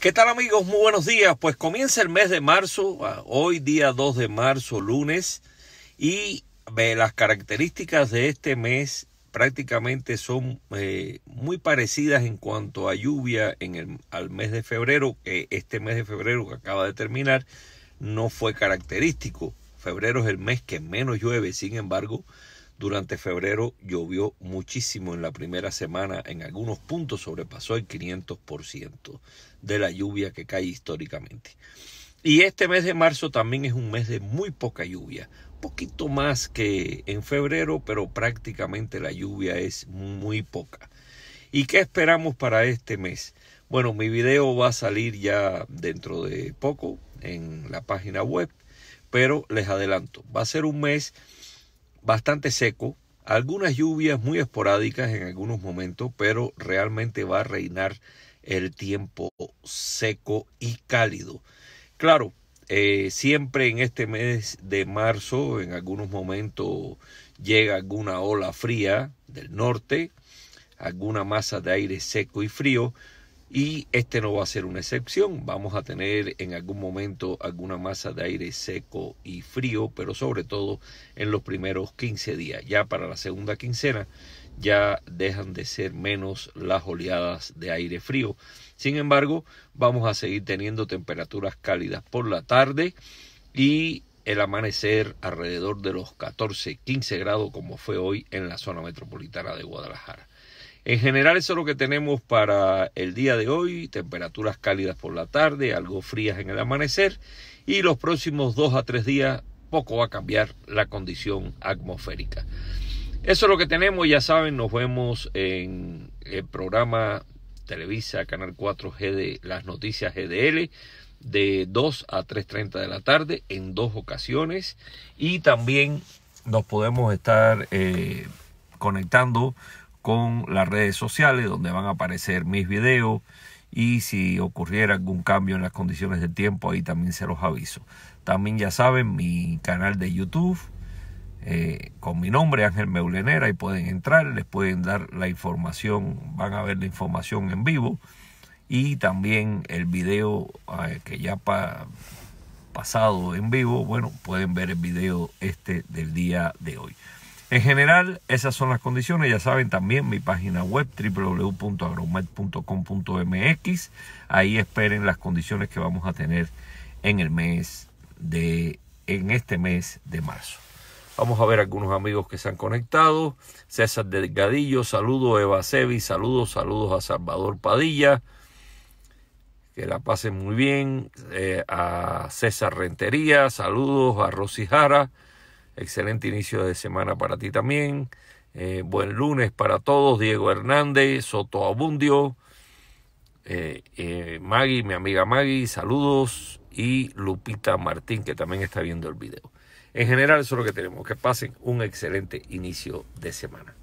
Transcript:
¿Qué tal amigos? Muy buenos días. Pues comienza el mes de marzo, ah, hoy día 2 de marzo, lunes, y las características de este mes prácticamente son eh, muy parecidas en cuanto a lluvia en el, al mes de febrero, que este mes de febrero que acaba de terminar no fue característico. Febrero es el mes que menos llueve, sin embargo, durante febrero llovió muchísimo en la primera semana, en algunos puntos sobrepasó el 500% de la lluvia que cae históricamente. Y este mes de marzo también es un mes de muy poca lluvia, poquito más que en febrero, pero prácticamente la lluvia es muy poca. ¿Y qué esperamos para este mes? Bueno, mi video va a salir ya dentro de poco en la página web, pero les adelanto, va a ser un mes bastante seco, algunas lluvias muy esporádicas en algunos momentos, pero realmente va a reinar el tiempo seco y cálido. Claro, eh, siempre en este mes de marzo, en algunos momentos llega alguna ola fría del norte, alguna masa de aire seco y frío, y este no va a ser una excepción. Vamos a tener en algún momento alguna masa de aire seco y frío, pero sobre todo en los primeros 15 días. Ya para la segunda quincena ya dejan de ser menos las oleadas de aire frío. Sin embargo, vamos a seguir teniendo temperaturas cálidas por la tarde y el amanecer alrededor de los 14, 15 grados como fue hoy en la zona metropolitana de Guadalajara. En general eso es lo que tenemos para el día de hoy, temperaturas cálidas por la tarde, algo frías en el amanecer y los próximos dos a tres días poco va a cambiar la condición atmosférica. Eso es lo que tenemos, ya saben, nos vemos en el programa Televisa, Canal 4G de las noticias GDL de 2 a 3.30 de la tarde en dos ocasiones y también nos podemos estar eh, conectando con las redes sociales donde van a aparecer mis videos y si ocurriera algún cambio en las condiciones del tiempo ahí también se los aviso. También ya saben mi canal de YouTube eh, con mi nombre Ángel Meulenera y pueden entrar, les pueden dar la información, van a ver la información en vivo y también el video eh, que ya pasado en vivo, bueno, pueden ver el video este del día de hoy. En general, esas son las condiciones. Ya saben también mi página web www.agromed.com.mx. Ahí esperen las condiciones que vamos a tener en el mes de en este mes de marzo. Vamos a ver algunos amigos que se han conectado. César Delgadillo, saludos Eva Sevi, saludos, saludos a Salvador Padilla. Que la pasen muy bien. Eh, a César Rentería, saludos a Rosy Jara. Excelente inicio de semana para ti también. Eh, buen lunes para todos. Diego Hernández, Soto Abundio, eh, eh, Maggie, mi amiga Maggie, saludos. Y Lupita Martín, que también está viendo el video. En general, eso es lo que tenemos. Que pasen un excelente inicio de semana.